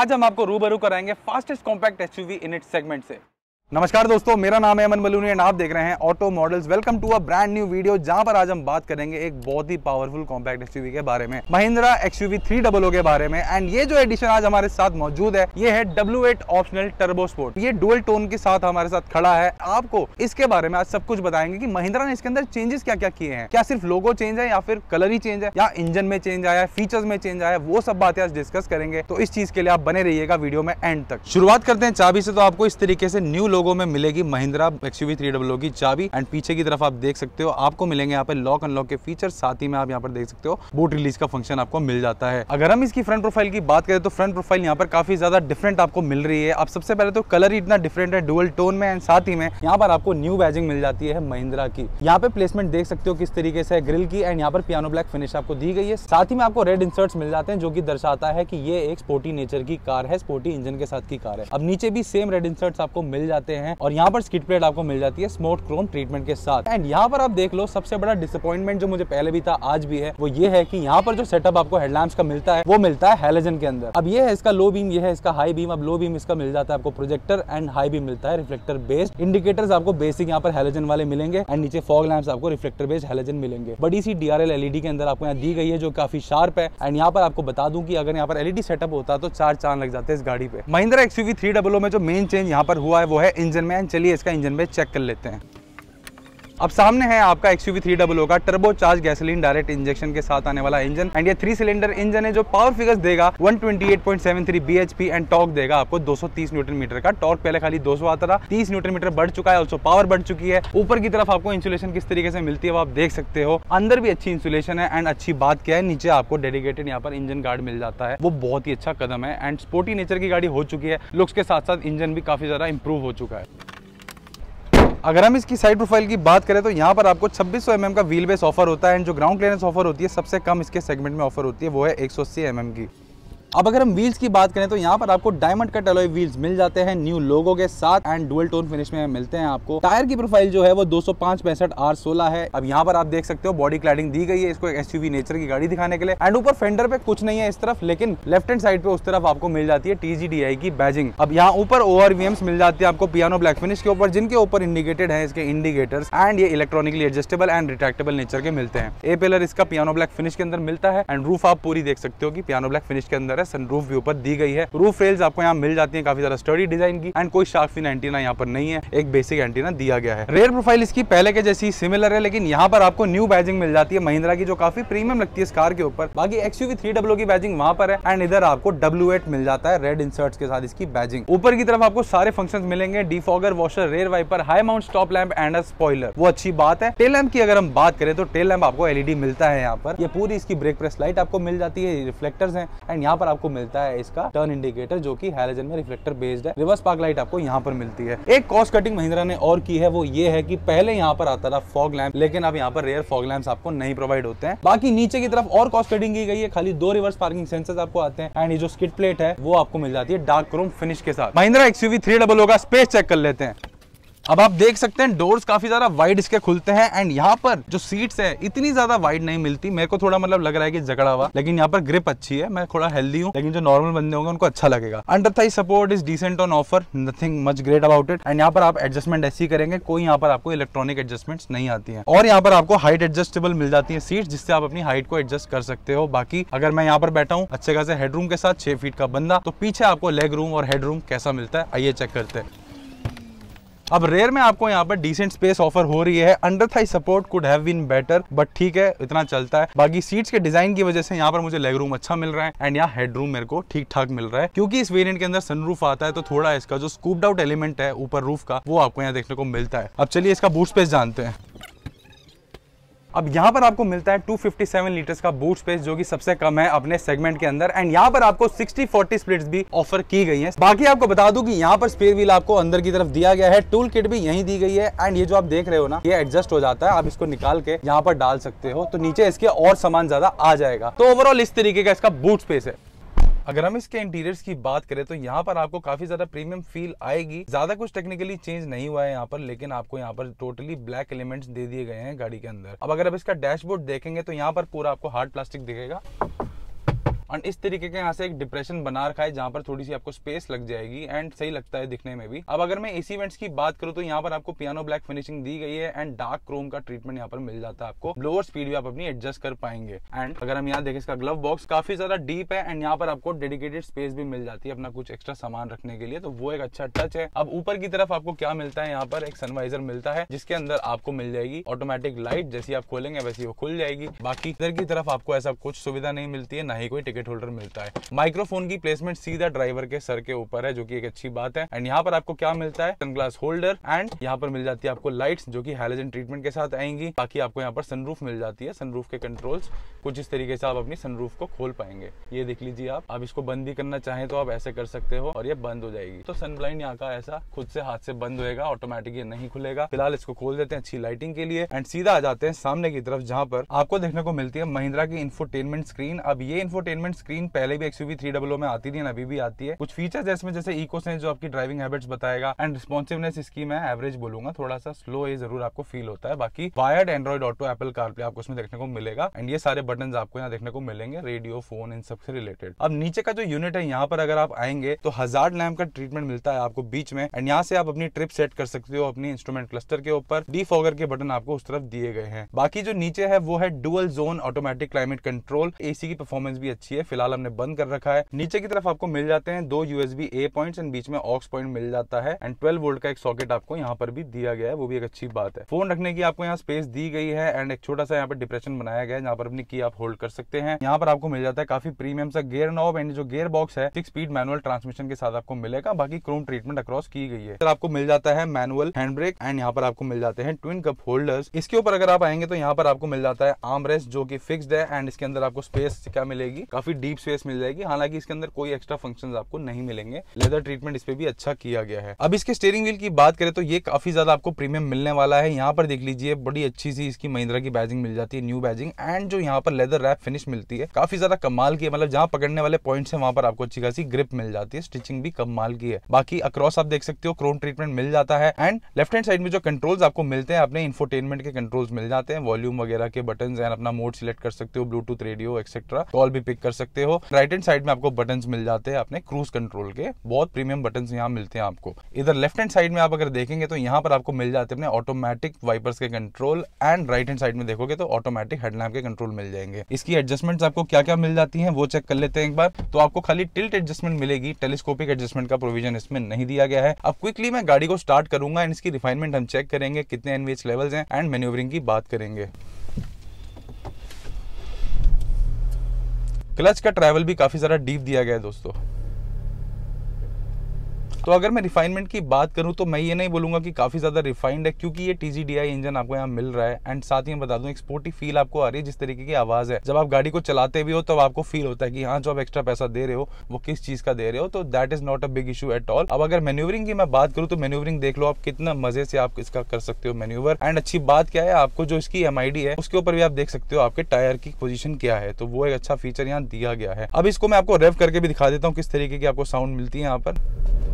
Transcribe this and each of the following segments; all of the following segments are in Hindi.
आज हम आपको रूबरू कराएंगे fastest compact SUV in it segment से नमस्कार दोस्तों मेरा नाम है अमन मलूनी एंड आप देख रहे हैं auto models welcome to a brand new video जहां पर आज हम बात करेंगे एक बहुत ही पावरफुल कॉम्पैक्ट एक्सयूवी के बारे में महिंद्रा एक्सयूवी थ्री डबल के बारे में एंड ये जो एडिशन आज हमारे साथ मौजूद है ये है W eight optional turbo sport ये डुअल टोन के साथ हमारे साथ खड़ा है आपको इसके बारे में आज सब कुछ बताएंगे की महिंद्रा ने इसके अंदर चेंजेस क्या क्या किए हैं क्या सिर्फ लोगो चेंज है या फिर कलर ही चेंज है या इंजन में चेंज आया है फीचर्स में चेंज आया है वो सब बातें आज डिस्कस करेंगे तो इस चीज के लिए आप बने रहिएगा वीडियो में एंड तक शुरुआत करते हैं चाबी से तो आपको इस तरीके से न्यू लोग लोगों में मिलेगी महिंद्रा एक्सयूवी थ्री डब्लो की चाबी एंड पीछे की तरफ आप देख सकते हो आपको मिलेंगे यहाँ पे लॉक अनलॉक के फीचर साथ ही में आप यहाँ पर देख सकते हो बूट रिलीज का फंक्शन आपको मिल जाता है अगर हम इसकी फ्रंट प्रोफाइल की बात करें तो फ्रंट प्रोफाइल यहाँ पर काफी ज्यादा डिफरेंट आपको मिल रही है आप सबसे पहले तो कलर ही इतना डिफरेंट है डुअल टोन में एंड साथ ही में यहाँ पर आपको न्यू बैजिंग मिल जाती है महिंद्रा की यहाँ पे प्लेसमेंट देख सकते हो किस तरीके से ग्रिल की एंड यहाँ पर पियानो ब्लैक फिनिश आपको दी गई है साथ ही में आपको रेड इंसर्ट्स मिल जाते हैं जो कि दर्शाता है कि ये एक स्पोर्टी नेचर की कार है स्पोर्टी इंजन के साथ की कार है अब नीचे भी सेम रेड इंसर्ट्स आपको मिल जाते हैं सकते हैं और यहाँ पर स्किट प्लेट आपको मिल जाती है स्मोट क्रोम ट्रीटमेंट के साथ एंड यहाँ पर आप देख लो सबसे बड़ा डिसअपॉइंटमेंट जो मुझे पहले भी था आज भी है वो ये है कि यहाँ पर जो सेटअप आपको हेडलैम्प का मिलता है वो मिलता है हेलोजन के अंदर अब ये है इसका लो बीम ये है इसका हाई बीम अब लो बीम इसका मिल जाता है आपको प्रोजेक्टर एंड हाई बीम मिलता है रिफ्लेक्टर बेस्ड इंडिकेटर्स आपको बेसिक यहाँ पर हेलोजन वाले मिलेंगे एंड नीचे फॉग लैम्प आपको रिफ्लेक्टर बेस्ड हेलोजन मिलेंगे बड़ी सी डीआरएल एलईडी के अंदर आपको यहाँ दी गई है जो काफी शार्प है एंड यहाँ पर आपको बता दूं कि अगर यहाँ पर एलईडी सेटअप होता तो चार चांद लग जाते हैं इस गाड़ी पे महिंद्रा एक्सयूवी थ्री डबलो में जो मेन चेंज यहाँ पर हुआ है वो है इंजन में चलिए इसका इंजन में चेक कर लेते हैं अब सामने है आपका एक्सयूवी थ्री डबल का turbo charge gasoline direct injection के साथ आने वाला इंजन एंड ये थ्री सिलेंडर इंजन है जो पावर फिगर्स देगा 128.73 bhp एंड टॉर्क देगा आपको 230 न्यूटन मीटर का टॉर्क पहले खाली 200 आता था 30 न्यूटन मीटर बढ़ चुका है ऑल्सो पावर बढ़ चुकी है ऊपर की तरफ आपको इंसुलेशन किस तरीके से मिलती है वो आप देख सकते हो अंदर भी अच्छी इंसुलेशन है एंड अच्छी बात क्या है नीचे आपको डेडिकेटेड यहाँ पर इंजन गार्ड मिल जाता है वो बहुत ही अच्छा कदम है एंड स्पोर्टी नेचर की गाड़ी हो चुकी है लुक्स के साथ साथ इंजन भी काफी ज्यादा इंप्रूव हो चुका है अगर हम इसकी साइड प्रोफाइल की बात करें तो यहाँ पर आपको 2600 सौ mm का व्हील बेस ऑफर होता है एंड जो ग्राउंड क्लियरेंस ऑफर होती है सबसे कम इसके सेगमेंट में ऑफर होती है वो है 180 सौ mm की अब अगर हम व्हील्स की बात करें तो यहाँ पर आपको डायमंड कट अलॉय व्हील्स मिल जाते हैं न्यू लोगो के साथ एंड डुअल टोन फिनिश में मिलते हैं आपको टायर की प्रोफाइल जो है वो दो सौ आर सोलह है अब यहाँ पर आप देख सकते हो बॉडी क्लाइडिंग दी गई है इसको एक एसयूवी नेचर की गाड़ी दिखाने के लिए एंड ऊपर फेंडर पे कुछ नहीं है इस तरफ लेकिन लेफ्ट हैंड साइड पे उस तरफ आपको मिल जाती है टीजीडीआई की बैजिंग अब यहाँ ऊपर ओआरवीएम्स मिल जाती है आपको पियानो ब्लैक फिनिश के ऊपर जिनके ऊपर इंडिकेटेड है इसके इंडिकेटर्स एंड ये electronically adjustable and retractable nature के मिलते हैं ए पिलर इसका पियानो ब्लैक फिनिश के अंदर मिलता है एंड रूफ आप पूरी देख सकते हो कि पियानो ब्लैक फिनिश के अंदर है सनरूफ व्यू पर दी गई है रूफ रेल्स आपको यहाँ मिल जाती है काफी ज्यादा स्टडी डिजाइन की एंड कोई शार्क फिन एंटीना यहाँ पर नहीं है एक बेसिक एंटीना दिया गया है रेयर प्रोफाइल इसकी पहले के जैसी सिमिलर है लेकिन यहाँ पर आपको न्यू बैजिंग मिल जाती है महिंद्रा की जो काफी प्रीमियम लगती है इस कार के ऊपर बाकी एक्सयूवी थ्री की बैजिंग वहां पर है एंड इधर आपको डब्ल्यू मिल जाता है रेड इंसर्ट के साथ इसकी बैजिंग ऊपर की तरफ आपको सारे फंक्शन मिलेंगे defogger washer rear wiper high mount stop lamp and spoiler वो अच्छी बात है टेल लैम्प की अगर हम बात करें तो टेल लैम्प आपको एलईडी मिलता है यहाँ पर ये पूरी इसकी ब्रेक प्रेस लाइट आपको मिल जाती है रिफ्लेक्टर्स हैं एंड यहाँ पर आपको मिलता है इसका टर्न इंडिकेटर जो की हेलोजन में रिफ्लेक्टर बेस्ड है रिवर्स पार्क लाइट आपको यहाँ पर मिलती है एक कॉस्ट कटिंग महिंद्रा ने और की है वो ये है की पहले यहाँ पर आता था फॉग लैम्प लेकिन अब यहाँ पर रेयर फॉग लैम्प आपको नहीं प्रोवाइड होते हैं बाकी नीचे की तरफ और कॉस्ट कटिंग की गई है खाली दो रिवर्स पार्किंग सेंसर आपको आते हैं एंड ये जो स्किट प्लेट है वो आपको मिल जाती है डार्क क्रोम फिनिश के साथ महिंद्रा एक्सयूवी थ्री डबल होगा स्पेस चेक कर लेते हैं अब आप देख सकते हैं डोर्स काफी ज्यादा वाइड इसके खुलते हैं एंड यहाँ पर जो सीट्स है इतनी ज्यादा वाइड नहीं मिलती मेरे को थोड़ा मतलब लग रहा है कि झगड़ा हुआ लेकिन यहाँ पर ग्रिप अच्छी है मैं थोड़ा हेल्दी हूँ लेकिन जो नॉर्मल बंदे होंगे उनको अच्छा लगेगा under thigh support is decent on offer nothing much great about it and यहाँ पर आप एडजस्टमेंट ऐसी करेंगे कोई यहाँ पर आपको इलेक्ट्रॉनिक एडजस्टमेंट नहीं आती है और यहाँ पर आपको हाइट एडजस्टेबल मिल जाती है सीट जिससे आप अपनी हाइट को एडजस्ट कर सकते हो बाकी अगर मैं यहाँ पर बैठा हूँ अच्छे खासे हेडरूम के साथ छह फीट का बंदा तो पीछे आपको लेग रूम और हेडरूम कैसा मिलता है आइए चेक करते हैं अब रेयर में आपको यहाँ पर डिसेंट स्पेस ऑफर हो रही है under thigh support could have been better but ठीक है इतना चलता है बाकी सीट्स के डिजाइन की वजह से यहाँ पर मुझे लेग रूम अच्छा मिल रहा है एंड यहाँ हेड रूम मेरे को ठीक ठाक मिल रहा है क्योंकि इस वेरियंट के अंदर सनरूफ आता है तो थोड़ा इसका जो स्कूप आउट एलिमेंट है ऊपर रूफ का वो आपको यहाँ देखने को मिलता है अब चलिए इसका बूट स्पेस जानते हैं अब यहाँ पर आपको मिलता है 257 लीटर्स का बूट स्पेस जो कि सबसे कम है अपने सेगमेंट के अंदर एंड यहाँ पर आपको 60-40 स्प्लिट्स भी ऑफर की गई हैं बाकी आपको बता दूं कि यहाँ पर स्पेयर व्हील आपको अंदर की तरफ दिया गया है टूल किट भी यहीं दी गई है एंड ये जो आप देख रहे हो ना ये एडजस्ट हो जाता है आप इसको निकाल के यहाँ पर डाल सकते हो तो नीचे इसके और सामान ज्यादा आ जाएगा तो ओवरऑल इस तरीके का इसका बूट स्पेस है अगर हम इसके इंटीरियर्स की बात करें तो यहाँ पर आपको काफी ज्यादा प्रीमियम फील आएगी ज्यादा कुछ टेक्निकली चेंज नहीं हुआ है यहाँ पर लेकिन आपको यहाँ पर टोटली ब्लैक एलिमेंट्स दे दिए गए हैं गाड़ी के अंदर अब अगर आप इसका डैशबोर्ड देखेंगे तो यहाँ पर पूरा आपको हार्ड प्लास्टिक दिखेगा एंड इस तरीके का यहाँ से एक डिप्रेशन बना रखा है जहाँ पर थोड़ी सी आपको स्पेस लग जाएगी एंड सही लगता है दिखने में भी अब अगर मैं एसी वेंट्स की बात करूँ तो यहाँ पर आपको पियानो ब्लैक फिनिशिंग दी गई है एंड डार्क क्रोम का ट्रीटमेंट यहाँ पर मिल जाता है आपको लोअर स्पीड भी आप अपनी एडजस्ट कर पाएंगे एंड अगर हम यहाँ देखें इसका ग्लव बॉक्स काफी ज्यादा डीप है एंड यहाँ पर आपको डेडिकेटेड स्पेस भी मिल जाती है अपना कुछ एक्स्ट्रा सामान रखने के लिए तो वो एक अच्छा टच है अब ऊपर की तरफ आपको क्या मिलता है यहाँ पर एक सनवाइजर मिलता है जिसके अंदर आपको मिल जाएगी ऑटोमेटिक लाइट जैसी आप खोलेंगे वैसी वो खुल जाएगी बाकी इधर की तरफ आपको ऐसा कुछ सुविधा नहीं मिलती है ना ही कोई टिकट सॉकेट होल्डर मिलता है माइक्रोफोन की प्लेसमेंट सीधा ड्राइवर के सर के ऊपर है जो की एक अच्छी बात है एंड यहाँ पर आपको क्या मिलता है सन ग्लास होल्डर एंड यहाँ पर मिल जाती है आपको लाइट्स जो की हेलोजन ट्रीटमेंट के साथ आएंगी बाकी आपको यहाँ पर सनरूफ मिल जाती है सनरूफ के कंट्रोल्स कुछ इस तरीके से आप अपनी सनरूफ को खोल पाएंगे ये देख लीजिए आप आप इसको बंद भी करना चाहें तो आप ऐसे कर सकते हो और ये बंद हो जाएगी तो सनब्लाइंड यहाँ का ऐसा खुद से हाथ से बंद होएगा ऑटोमेटिक ये नहीं खुलेगा फिलहाल इसको खोल देते हैं अच्छी लाइटिंग के लिए एंड सीधा आ जाते हैं सामने की तरफ जहाँ पर आपको देखने को मिलती है महिंद्रा की इन्फोटेनमेंट स्क्रीन अब ये इन्फोटेनमेंट फ्रंट स्क्रीन पहले भी एक्सयूवी थ्री डब्लो में आती थी अभी भी आती है कुछ फीचर्स इसमें जैसे इको सेंस जो आपकी ड्राइविंग हैबिट्स बताएगा एंड रिस्पॉन्सिवनेस इसकी मैं एवरेज बोलूंगा थोड़ा सा स्लो ये जरूर आपको फील होता है बाकी wired Android Auto Apple CarPlay आपको उसमें देखने को मिलेगा एंड ये सारे बटन आपको यहाँ देखने को मिलेंगे रेडियो फोन इन सबसे रिलेटेड अब नीचे का जो यूनिट है यहाँ पर अगर आप आएंगे तो हजार लैम्प का ट्रीटमेंट मिलता है आपको बीच में एंड यहाँ से आप अपनी ट्रिप सेट कर सकते हो अपनी इंस्ट्रूमेंट क्लस्टर के ऊपर डी फॉगर के बटन आपको उस तरफ दिए गए हैं बाकी जो नीचे है वो है dual zone automatic climate control AC की परफॉर्मेंस भी अच्छी अच्छी है फिलहाल हमने बंद कर रखा है नीचे की तरफ आपको मिल जाते हैं दो यूएसबी ए पॉइंट्स एंड बीच में ऑक्स पॉइंट मिल जाता है एंड 12 वोल्ट का एक सॉकेट आपको यहाँ पर भी दिया गया है वो भी एक अच्छी बात है फोन रखने की आपको यहाँ स्पेस दी गई है एंड एक छोटा सा यहाँ पर डिप्रेशन बनाया गया है जहाँ पर अपनी की आप होल्ड कर सकते हैं यहाँ पर आपको मिल जाता है काफी प्रीमियम सा गेयर नॉब एंड जो गेयर बॉक्स है सिक्स स्पीड मैनुअल ट्रांसमिशन के साथ आपको मिलेगा बाकी क्रोम ट्रीटमेंट अक्रॉस की गई है आपको मिल जाता है मैनुअल हैंड ब्रेक एंड यहाँ पर आपको मिल जाते हैं ट्विन कप होल्डर्स इसके ऊपर अगर आप आएंगे तो यहाँ पर आपको मिल जाता है आर्म रेस्ट जो की फिक्स्ड है एंड इसके अंदर आपको स्पेस क्या मिलेगी काफी डीप स्पेस मिल जाएगी हालांकि इसके अंदर कोई एक्स्ट्रा फंक्शन आपको नहीं मिलेंगे लेदर ट्रीटमेंट इस पर भी अच्छा किया गया है अब इसके स्टेयरिंग व्हील की बात करें तो ये काफी ज्यादा आपको प्रीमियम मिलने वाला है यहाँ पर देख लीजिए बड़ी अच्छी सी इसकी महिंद्रा की बैजिंग मिल जाती है न्यू बैजिंग एंड जो यहाँ पर लेदर रैप फिनिश मिलती है काफी ज्यादा कमाल की है मतलब जहाँ पकड़ने वाले पॉइंट है वहां पर आपको अच्छी खासी ग्रिप मिल जाती है स्टिचिंग भी कमाल की है बाकी अक्रॉस आप देख सकते हो क्रोन ट्रीटमेंट मिल जाता है एंड लेफ्ट हैंड साइड में जो कंट्रोल्स आपको मिलते हैं अपने इन्फोटेनमेंट के कंट्रोल्स मिल जाते हैं वॉल्यूम वगैरह के बटन एंड अपना मोड सिलेक्ट कर सकते हो ब्लूटूथ रेडियो एक्सेट्रा कॉल भी पिक कर कर सकते हो राइट हैंड साइड में आपको बटन मिल जाते हैं अपने क्रूज कंट्रोल के बहुत प्रीमियम बटन यहाँ मिलते हैं आपको इधर लेफ्ट हैंड साइड में आप अगर देखेंगे तो यहाँ पर आपको मिल जाते हैं अपने ऑटोमेटिक वाइपर्स के control and right hand side में देखोगे तो ऑटोमेटिक हेडलैम्प के कंट्रोल मिल जाएंगे इसकी एडजस्टमेंट आपको क्या क्या मिल जाती है वो चेक कर लेते हैं एक बार तो आपको खाली टिल्ट एडजस्टमेंट मिलेगी टेलीस्कोपिक एडजस्टमेंट का प्रोविजन इसमें नहीं दिया गया है अब क्विकली मैं गाड़ी को स्टार्ट करूंगा एंड इसकी रिफाइनमेंट हम चेक करेंगे कितने एनवीएच लेवल्स हैं एंड मेन्यूवरिंग की बात करेंगे क्लच का ट्रैवल भी काफ़ी ज़्यादा डीप दिया गया है दोस्तों तो अगर मैं रिफाइनमेंट की बात करूँ तो मैं ये नहीं बोलूंगा कि काफ़ी ज़्यादा रिफाइंड है क्योंकि ये टी इंजन आपको यहाँ मिल रहा है एंड साथ ही मैं बता दूं एक स्पोर्टी फील आपको आ रही है जिस तरीके की आवाज़ है जब आप गाड़ी को चलाते भी हो तब तो आपको फील होता है कि हाँ जो आप एक्स्ट्रा पैसा दे रहे हो वो किस चीज़ का दे रहे हो तो that is not a big issue at all अब अगर मेन्यूवरिंग की मैं बात करूँ तो मेन्यूवरिंग देख लो आप कितना मजे से आप इसका कर सकते हो मेन्यूवर एंड अच्छी बात क्या है आपको जो इसकी एम है उसके ऊपर भी आप देख सकते हो आपके टायर की पोजिशन क्या है तो वो एक अच्छा फीचर यहाँ दिया गया है अब इसको मैं आपको रेव करके भी दिखा देता हूँ किस तरीके की आपको साउंड मिलती है यहाँ पर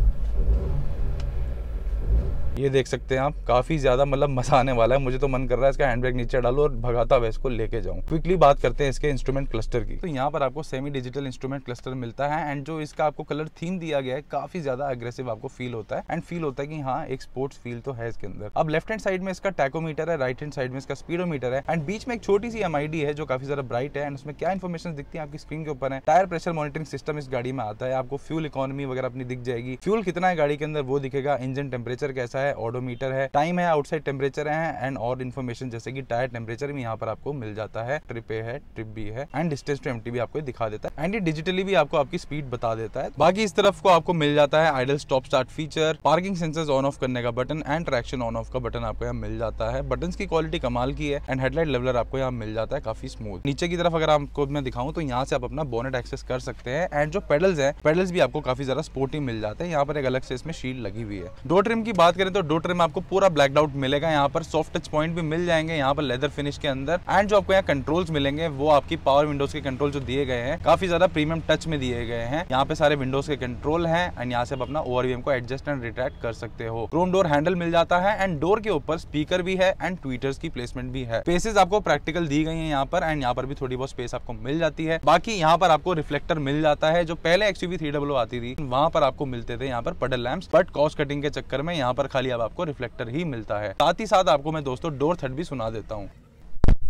ये देख सकते हैं आप काफ़ी ज़्यादा मतलब मज़ा आने वाला है मुझे तो मन कर रहा है इसका हैंड बैग नीचे डालो और भगाता हुआ इसको लेके जाऊँ क्विकली बात करते हैं इसके इंस्ट्रूमेंट क्लस्टर की तो यहाँ पर आपको सेमी डिजिटल इंस्ट्रूमेंट क्लस्टर मिलता है एंड जो इसका आपको कलर थीम दिया गया है काफ़ी ज़्यादा अग्रेसिव आपको फील होता है एंड फील होता है कि हाँ एक स्पोर्ट्स फील तो है इसके अंदर अब लेफ्ट हैंड साइड में इसका टैकोमीटर है राइट हैंड साइड में इसका स्पीडोमीटर है एंड बीच में एक छोटी सी एम है जो काफ़ी ज़्यादा ब्राइट है एंड उसमें क्या इन्फॉर्मेशन दिखती है आपकी स्क्रीन के ऊपर है टायर प्रेशर मॉनिटरिंग सिस्टम इस गाड़ी में आता है आपको फ्यूल इकोनॉमी वगैरह अपनी दिख जाएगी फ्यूल कितना है गाड़ी के अंदर वो दिखेगा इंजन टेम्परेचर कैसा है है ऑडोमीटर है टाइम है आउटसाइड टेम्परेचर है एंड और इन्फॉर्मेशन जैसे कि टायर टेम्परेचर भी यहाँ पर आपको मिल जाता है ट्रिप ए है ट्रिप बी है एंड डिस्टेंस टू एम भी आपको दिखा देता है एंड ये डिजिटली भी आपको आपकी स्पीड बता देता है बाकी इस तरफ को आपको मिल जाता है idle stop start feature parking sensor on off करने का button and traction on off का बटन आपको यहाँ मिल जाता है बटन की क्वालिटी कमाल की है एंड हेडलाइट लेवलर आपको यहाँ मिल जाता है काफी स्मूथ नीचे की तरफ अगर आपको मैं दिखाऊं तो यहाँ से आप अपना बोनेट एक्सेस कर सकते हैं एंड जो पेडल्स है पेडल्स भी आपको काफी ज्यादा स्पोर्टिंग मिल जाते हैं यहाँ पर एक अलग से इसमें शील्ड लगी हुई है डो ट्रिम की बात करें तो तो डो ट्रिम आपको पूरा ब्लैक आउट मिलेगा यहाँ पर सॉफ्ट टच पॉइंट भी मिल जाएंगे यहाँ पर लेदर फिनिश के अंदर एंड जो आपको यहाँ कंट्रोल्स मिलेंगे वो आपकी पावर विंडोज के कंट्रोल जो दिए गए हैं काफी ज्यादा प्रीमियम टच में दिए गए हैं यहाँ पे सारे विंडोज के कंट्रोल है एंड यहाँ से आप अपना ओवरवीएम को एडजस्ट एंड रिट्रैक्ट कर सकते हो क्रोम डोर हैंडल मिल जाता है एंड डोर के ऊपर स्पीकर भी है एंड ट्विटर्स की प्लेसमेंट भी है स्पेसिस आपको प्रैक्टिकल दी गई है यहाँ पर एंड यहाँ पर भी थोड़ी बहुत स्पेस आपको मिल जाती है बाकी यहाँ पर आपको रिफ्लेक्टर मिल जाता है जो पहले एक्सयूवी थ्री आती थी वहां पर आपको मिलते थे यहाँ पर पडल लैम्प बट कॉस्ट कटिंग के चक्कर में यहाँ पर खाली अब आपको रिफ्लेक्टर ही मिलता है साथ ही साथ आपको मैं दोस्तों डोर थ्रेड भी सुना देता हूँ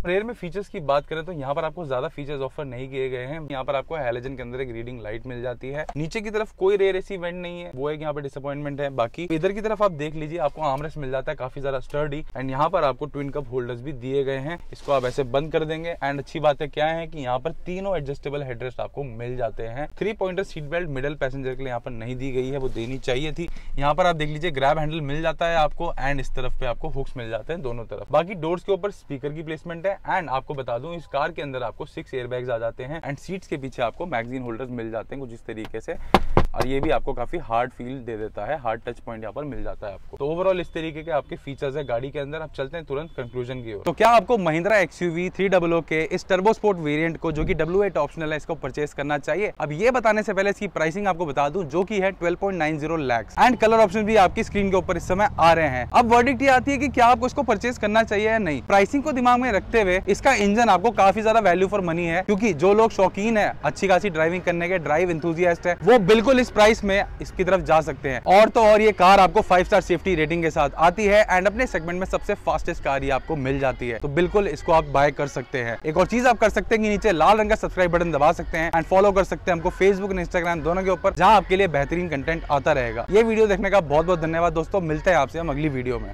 रेयर में फीचर्स की बात करें तो यहाँ पर आपको ज्यादा फीचर्स ऑफर नहीं किए गए हैं यहाँ पर आपको हेलोजन के अंदर एक रीडिंग लाइट मिल जाती है नीचे की तरफ कोई रेयर ऐसी इवेंट नहीं है वो एक यहाँ पर डिसअपॉइंटमेंट है बाकी इधर की तरफ आप देख लीजिए आपको आमरस मिल जाता है काफी ज्यादा स्टर्डी एंड यहाँ पर आपको ट्विन कप होल्डर्स भी दिए गए हैं इसको आप ऐसे बंद कर देंगे एंड अच्छी बात है क्या है की यहाँ पर तीनों एडजस्टेबल हेडरेस्ट आपको मिल जाते हैं three pointer seat belt middle passenger के लिए यहाँ पर नहीं दी गई है वो देनी चाहिए थी यहाँ पर आप देख लीजिए ग्रैब हैंडल मिल जाता है आपको एंड इस तरफ पे आपको हुक्स मिल जाते हैं दोनों तरफ बाकी डोर्स के ऊपर स्पीकर की प्लेसमेंट है है एंड आपको बता दूं इस कार के अंदर आपको सिक्स एयरबैग्स आ जाते हैं एंड सीट्स के पीछे आपको मैगजीन होल्डर्स मिल जाते हैं कुछ इस तरीके से और ये भी आपको काफ़ी हार्ड फील दे देता है हार्ड टच पॉइंट यहाँ पर मिल जाता है आपको तो ओवरऑल इस तरीके के आपके फीचर्स है गाड़ी के अंदर आप चलते हैं तुरंत कंक्लूजन की ओर तो क्या आपको महिंद्रा एक्सयूवी थ्री डब्लो के इस टर्बोस्पोर्ट वेरियंट को जो की डब्ल्यू एट ऑप्शनल है इसको परचेस करना चाहिए अब ये बताने से पहले इसकी प्राइसिंग आपको बता दू जो की है zero lux and colour option भी आपकी स्क्रीन के ऊपर इस समय आ रहे हैं अब वर्डिक्ट ये आती है की क्या आपको इसको परचेस करना चाहिए या नहीं प्राइसिंग को दिमाग में रखते हुए इसका इंजन आपको काफी ज्यादा वैल्यू फॉर मनी है क्योंकि जो लोग शौकीन है अच्छी खासी ड्राइविंग करने के ड्राइव इंथुजियास्ट है वो बिल्कुल इस प्राइस में इसकी तरफ जा सकते हैं और तो और ये कार आपको फाइव स्टार सेफ्टी रेटिंग के साथ आती है एंड अपने सेगमेंट में सबसे फास्टेस्ट कार ये आपको मिल जाती है तो बिल्कुल इसको आप बाय कर सकते हैं एक और चीज आप कर सकते हैं कि नीचे लाल रंग का सब्सक्राइब बटन दबा सकते हैं एंड फॉलो कर सकते हैं हमको फेसबुक एंड इंस्टाग्राम दोनों के ऊपर जहाँ आपके लिए बेहतरीन कंटेंट आता रहेगा ये वीडियो देखने का बहुत बहुत धन्यवाद दोस्तों मिलते हैं आपसे हम अगली वीडियो में